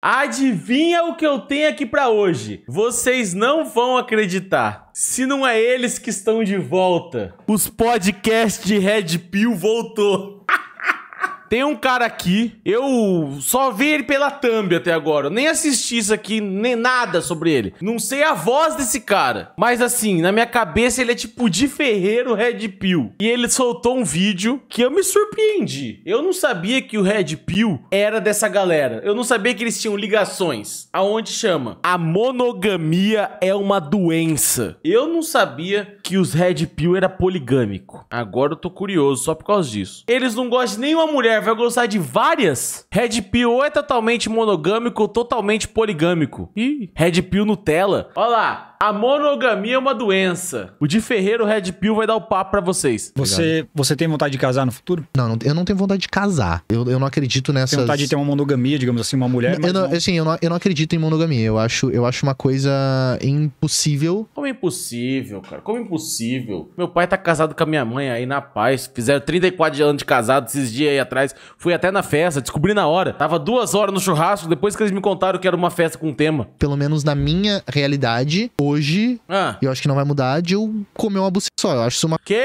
Adivinha o que eu tenho aqui para hoje? Vocês não vão acreditar. Se não é eles que estão de volta, os podcasts de Red Pill voltou. Tem um cara aqui, eu só vi ele pela thumb até agora. Eu nem assisti isso aqui, nem nada sobre ele. Não sei a voz desse cara. Mas assim, na minha cabeça ele é tipo de Ferreiro Red Pill. E ele soltou um vídeo que eu me surpreendi. Eu não sabia que o Red Pill era dessa galera. Eu não sabia que eles tinham ligações. Aonde chama? A monogamia é uma doença. Eu não sabia que os Red Pill era poligâmico. Agora eu tô curioso só por causa disso. Eles não gostam de nenhuma mulher mulher vai gostar de várias. Red Pill ou é totalmente monogâmico ou totalmente poligâmico. Ih, Red Pill Nutella. Olha lá. A monogamia é uma doença. O de Ferreiro Red Pill vai dar o papo para vocês. Você, você tem vontade de casar no futuro? Não, eu não tenho vontade de casar. Eu, eu não acredito nessa. Tem vontade de ter uma monogamia, digamos assim, uma mulher. eu não, não... Assim, eu não, eu não acredito em monogamia. Eu acho, eu acho uma coisa impossível. Como é impossível, cara? Como é impossível? Meu pai tá casado com a minha mãe aí na paz. Fizeram 34 anos de casado esses dias aí atrás. Fui até na festa, descobri na hora. Tava duas horas no churrasco depois que eles me contaram que era uma festa com tema. Pelo menos na minha realidade, hoje hoje, ah. eu acho que não vai mudar, de eu comer uma buceta só. Eu acho isso uma. Que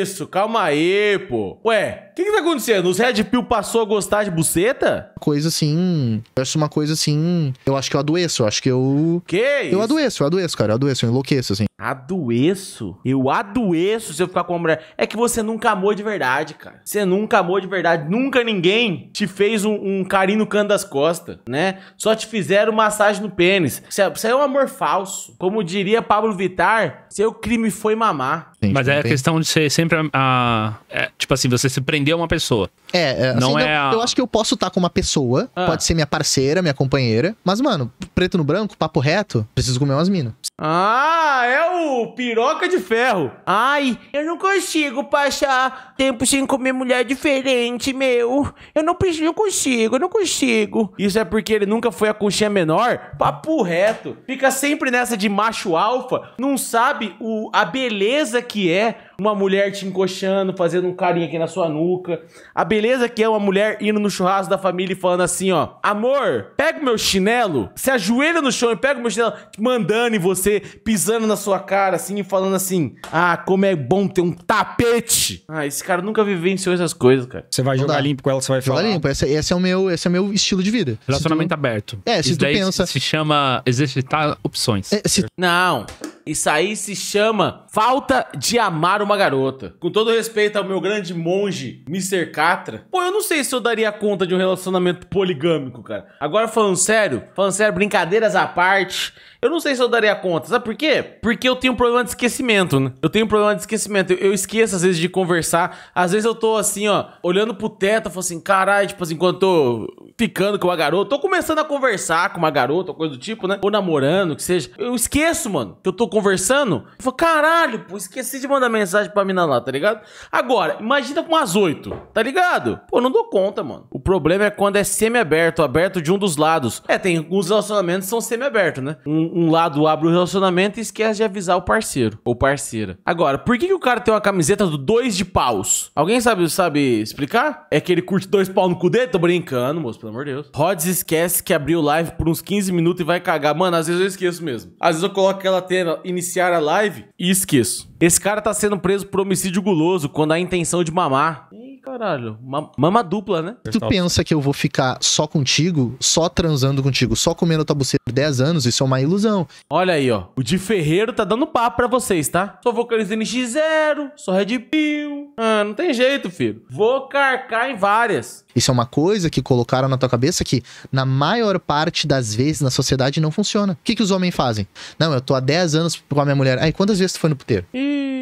isso? Calma aí, pô. Ué, o que, que tá acontecendo? Os Red Pill passou a gostar de buceta? Coisa assim. Eu acho uma coisa assim. Eu acho que eu adoeço. Eu acho que eu. Que? Isso? Eu adoeço, eu adoeço, cara. Eu adoeço, eu enlouqueço, assim. Adoeço? Eu adoeço se eu ficar com uma mulher. É que você nunca amou de verdade, cara. Você nunca amou de verdade. Nunca ninguém te fez um, um carinho no canto das costas, né? Só te fizeram massagem no pênis. Isso é, isso é um amor falso. Como diria Pablo Vitar, seu crime foi mamar. Mas é a questão de ser sempre a. a é, tipo assim, você se prender a uma pessoa. É, é assim, não é. Eu, a... eu, acho que eu posso estar tá com uma pessoa, ah. pode ser minha parceira, minha companheira. Mas, mano, preto no branco, papo reto, preciso comer umas minas. Ah, é o piroca de ferro. Ai, eu não consigo passar tempo sem comer mulher diferente, meu. Eu não preciso, eu consigo, eu não consigo. Isso é porque ele nunca foi a conchinha menor? Papo reto. Fica sempre nessa de macho alfa, não sabe o, a beleza que é uma mulher te encoxando, fazendo um carinho aqui na sua nuca. A beleza que é uma mulher indo no churrasco da família e falando assim, ó: "Amor, pega o meu chinelo". Se ajoelha no chão e pega o meu chinelo, mandando em você, pisando na sua cara assim e falando assim: "Ah, como é bom ter um tapete". Ah, esse cara nunca vivenciou essas coisas, cara. Você vai jogar limpo com ela, você vai jogar falar. limpo. Esse, esse, é o meu, esse é o meu estilo de vida. Relacionamento tu... aberto. É, se Isso tu pensa. Se chama exercitar opções. É, se... Não. Isso aí se chama falta de amar uma garota. Com todo respeito ao meu grande monge, Mr. Catra, pô, eu não sei se eu daria conta de um relacionamento poligâmico, cara. Agora falando sério, falando sério, brincadeiras à parte, eu não sei se eu daria conta, sabe por quê? Porque eu tenho um problema de esquecimento, né? Eu tenho um problema de esquecimento. Eu, esqueço, às vezes, de conversar. Às vezes eu tô assim, ó, olhando pro teto, eu falo assim, caralho, tipo assim, eu tô ficando com uma garota, tô começando a conversar com uma garota, coisa do tipo, né? Ou namorando, que seja. Eu esqueço, mano, que eu tô conversando, eu falo, caralho, pô, esqueci de mandar mensagem pra mina lá, tá ligado? Agora, imagina com as oito, tá ligado? Pô, não dou conta, mano. O problema é quando é semi-aberto, aberto de um dos lados. É, tem alguns relacionamentos que são semi-abertos, né? Um, um, lado abre o relacionamento e esquece de avisar o parceiro ou parceira. Agora, por que, que o cara tem uma camiseta do dois de paus? Alguém sabe, sabe explicar? É que ele curte dois paus no cu dele? Tô brincando, moço, pelo amor de Deus. Rods esquece que abriu live por uns 15 minutos e vai cagar. Mano, às vezes eu esqueço mesmo. Às vezes eu coloco aquela tela, iniciar a live e esqueço. Esse cara tá sendo preso por homicídio guloso quando há intenção de mamar. Ih, caralho. Ma mama dupla, né? Tu pensa que eu vou ficar só contigo, só transando contigo, só comendo tua buceta por 10 anos? Isso é uma ilusão. Olha aí, ó. O de Ferreiro tá dando papo pra vocês, tá? Sou vocalista NX0, sou Red Pill, ah, não tem jeito, filho. Vou carcar em várias. Isso é uma coisa que colocaram na tua cabeça que, na maior parte das vezes na sociedade, não funciona. O que, que os homens fazem? Não, eu tô há 10 anos com a minha mulher. Aí, quantas vezes tu foi no puteiro? Ih.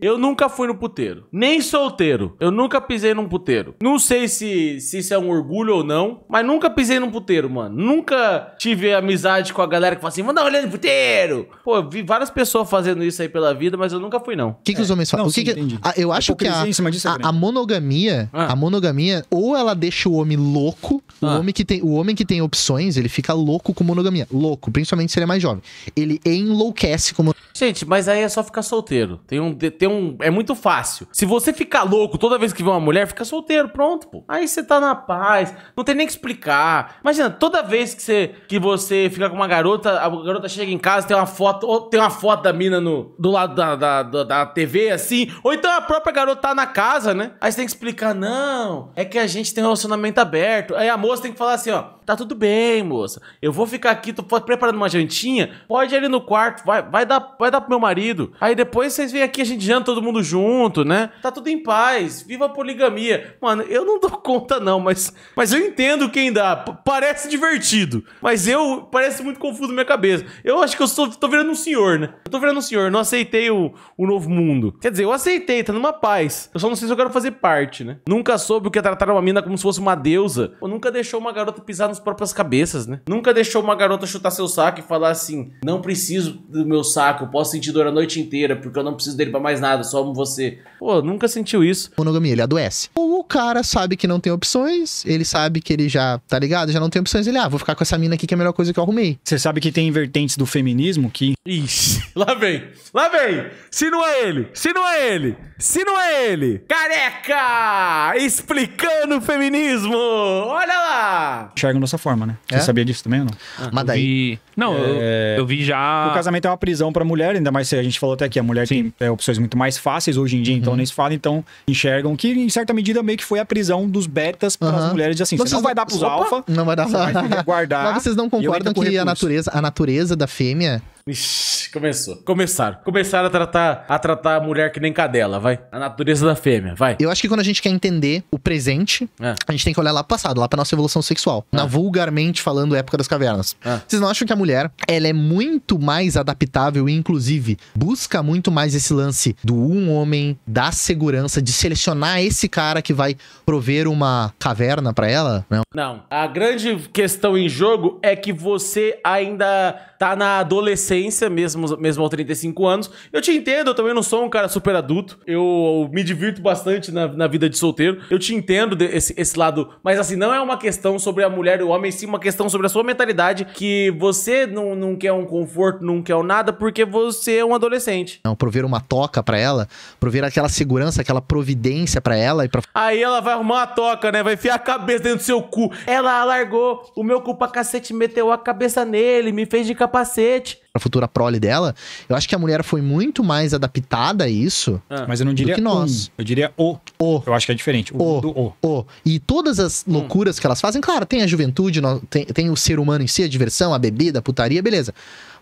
Eu nunca fui no puteiro. Nem solteiro. Eu nunca pisei num puteiro. Não sei se, se isso é um orgulho ou não, mas nunca pisei num puteiro, mano. Nunca tive amizade com a galera que fala assim, vamos dar uma olhada no puteiro. Pô, eu vi várias pessoas fazendo isso aí pela vida, mas eu nunca fui, não. O que, que é. os homens fazem? Não, o que sim, que... A, ah, eu acho que a, é a, a monogamia, ah. a monogamia, ou ela deixa o homem louco, ah. o, homem que tem, o homem que tem opções, ele fica louco com monogamia. Louco, principalmente se ele é mais jovem. Ele enlouquece com monogamia. Gente, mas aí é só ficar solteiro. Tem um... Tem um. É muito fácil. Se você ficar louco toda vez que vê uma mulher, fica solteiro, pronto, pô. Aí você tá na paz, não tem nem que explicar. Imagina, toda vez que você, que você fica com uma garota, a garota chega em casa, tem uma foto, tem uma foto da mina no, do lado da, da, da, da TV, assim, ou então a própria garota tá na casa, né? Aí você tem que explicar, não, é que a gente tem um relacionamento aberto. Aí a moça tem que falar assim, ó tá tudo bem, moça. Eu vou ficar aqui, tô preparando uma jantinha. Pode ir ali no quarto, vai, vai, dar, vai dar pro meu marido. Aí depois vocês vêm aqui, a gente janta trabalhando todo mundo junto, né? Tá tudo em paz, viva a poligamia. Mano, eu não dou conta não, mas, mas eu entendo quem dá. P parece divertido, mas eu... Parece muito confuso na minha cabeça. Eu acho que eu sou, tô virando um senhor, né? Eu tô virando um senhor, não aceitei o, o novo mundo. Quer dizer, eu aceitei, tá numa paz. Eu só não sei se eu quero fazer parte, né? Nunca soube o que é tratar uma mina como se fosse uma deusa. Ou nunca deixou uma garota pisar nas próprias cabeças, né? Nunca deixou uma garota chutar seu saco e falar assim, não preciso do meu saco, eu posso sentir dor a noite inteira, porque eu não preciso dele pra mais nada nada, só você. Pô, nunca sentiu isso. Monogamia, ele adoece. O cara sabe que não tem opções, ele sabe que ele já, tá ligado? Já não tem opções. Ele, ah, vou ficar com essa mina aqui que é a melhor coisa que eu arrumei. Você sabe que tem vertentes do feminismo que. Ixi, lá vem! Lá vem! Se não é ele! Se não é ele! Se não é ele! Careca! Explicando o feminismo! Olha lá! Enxergam dessa forma, né? Você é? sabia disso também ou não? Ah, Mas daí. Vi... Não, é... eu, eu, vi já. O casamento é uma prisão pra mulher, ainda mais se a gente falou até aqui, a mulher Sim. tem é, opções muito mais fáceis hoje em dia, então nem uhum. se fala, então enxergam que, em certa medida, meio que foi a prisão dos betas para as uhum. mulheres de assim, vocês não vai dar para os alfa. Não vai dar. Vai guardar. Mas vocês não concordam que a natureza, a natureza da fêmea Ixi, começou. Começaram. Começaram a tratar, a tratar a mulher que nem cadela, vai. A natureza da fêmea, vai. Eu acho que quando a gente quer entender o presente, é. a gente tem que olhar lá pro passado, lá pra nossa evolução sexual. É. Na vulgarmente falando época das cavernas. É. Vocês não acham que a mulher, ela é muito mais adaptável e, inclusive, busca muito mais esse lance do um homem, da segurança, de selecionar esse cara que vai prover uma caverna para ela? Não. Não. A grande questão em jogo é que você ainda tá na adolescência mesmo, mesmo aos 35 anos. Eu te entendo, eu também não sou um cara super adulto. Eu me divirto bastante na, na vida de solteiro. Eu te entendo esse, esse lado. Mas assim, não é uma questão sobre a mulher e o homem, sim uma questão sobre a sua mentalidade. Que você não, não quer um conforto, não quer um nada, porque você é um adolescente. Não, prover uma toca para ela, prover aquela segurança, aquela providência para ela e pra... Aí ela vai arrumar a toca, né? Vai enfiar a cabeça dentro do seu cu. Ela largou o meu cu pra cacete, meteu a cabeça nele, me fez de capacete pra futura prole dela, eu acho que a mulher foi muito mais adaptada a isso. Ah, mas eu não diria que nós. Um, eu diria o o. Eu acho que é diferente. O, o, do o. o. E todas as hum. loucuras hum. que elas fazem, claro, tem a juventude, tem, tem o ser humano em si, a diversão, a bebida, a putaria, beleza.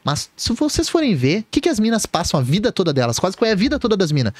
Mas se vocês forem ver, o que, que as minas passam a vida toda delas? Quase qual é a vida toda das minas?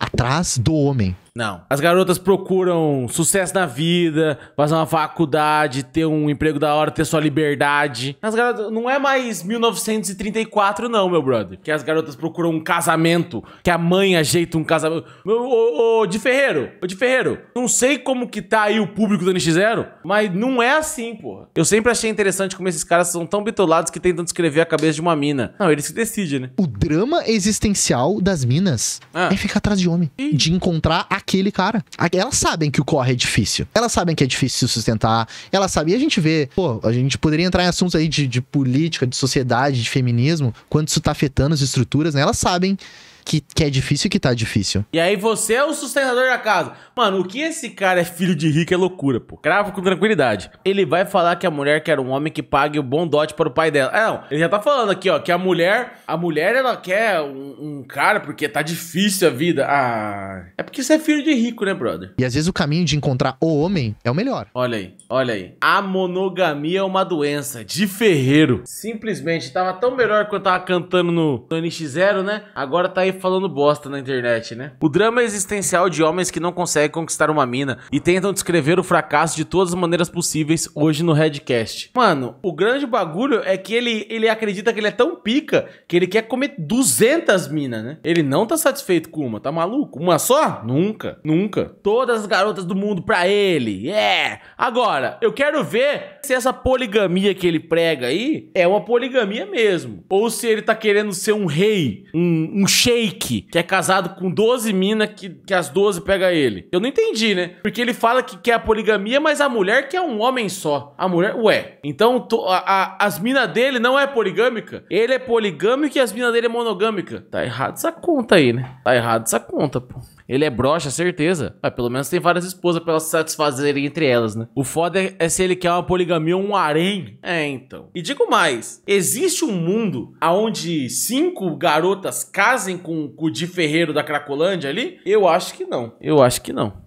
Atrás do homem. Não. As garotas procuram sucesso na vida, fazer uma faculdade, ter um emprego da hora, ter sua liberdade. As garotas. Não é mais 1934, não, meu brother. Que as garotas procuram um casamento, que a mãe ajeita um casamento. Ô, ô, ô de Ferreiro, Ferreiro, ô de Ferreiro, não sei como que tá aí o público do NX0, mas não é assim, porra. Eu sempre achei interessante como esses caras são tão bitolados que tentam descrever a cabeça de uma mina. Não, eles que decidem, né? O drama existencial das minas ah. é ficar atrás de homem, Ih. de encontrar aquele cara. Elas sabem que o corre é difícil. Elas sabem que é difícil se sustentar. Elas sabem. E a gente vê, pô, a gente poderia entrar em assuntos aí de, de política, de sociedade, de feminismo, quanto isso tá afetando as estruturas, né? Elas sabem que, que é difícil que tá difícil. E aí você é o sustentador da casa. Mano, o que esse cara é filho de rico é loucura, pô. Cravo com tranquilidade. Ele vai falar que a mulher quer um homem que pague o bom dote para o pai dela. É, não. Ele já tá falando aqui, ó, que a mulher, a mulher ela quer um, um cara porque tá difícil a vida. Ah, é porque você é filho de rico, né, brother? E às vezes o caminho de encontrar o homem é o melhor. Olha aí, olha aí. A monogamia é uma doença de ferreiro. Simplesmente tava tão melhor quando tava cantando no, no NX0, né? Agora tá aí falando bosta na internet, né? O drama existencial de homens que não conseguem conquistar uma mina e tentam descrever o fracasso de todas as maneiras possíveis hoje no Redcast. Mano, o grande bagulho é que ele, ele acredita que ele é tão pica que ele quer comer 200 minas, né? Ele não tá satisfeito com uma, tá maluco? Uma só? Nunca, nunca. Todas as garotas do mundo pra ele, é! Yeah! Agora, eu quero ver se essa poligamia que ele prega aí é uma poligamia mesmo. Ou se ele tá querendo ser um rei, um, um cheio fake, que é casado com 12 minas que, que as 12 pega ele. Eu não entendi, né? Porque ele fala que quer a poligamia, mas a mulher quer um homem só. A mulher, ué. Então to, a, a, as minas dele não é poligâmica. Ele é poligâmico e as minas dele é monogâmica. Tá errado essa conta aí, né? Tá errado essa conta, pô. Ele é broxa, certeza. Mas ah, pelo menos tem várias esposas pra elas se satisfazerem entre elas, né? O foda é, é, se ele quer uma poligamia ou um harém. É, então. E digo mais: existe um mundo onde cinco garotas casem com o de Ferreiro da Cracolândia ali? Eu acho que não. Eu acho que não.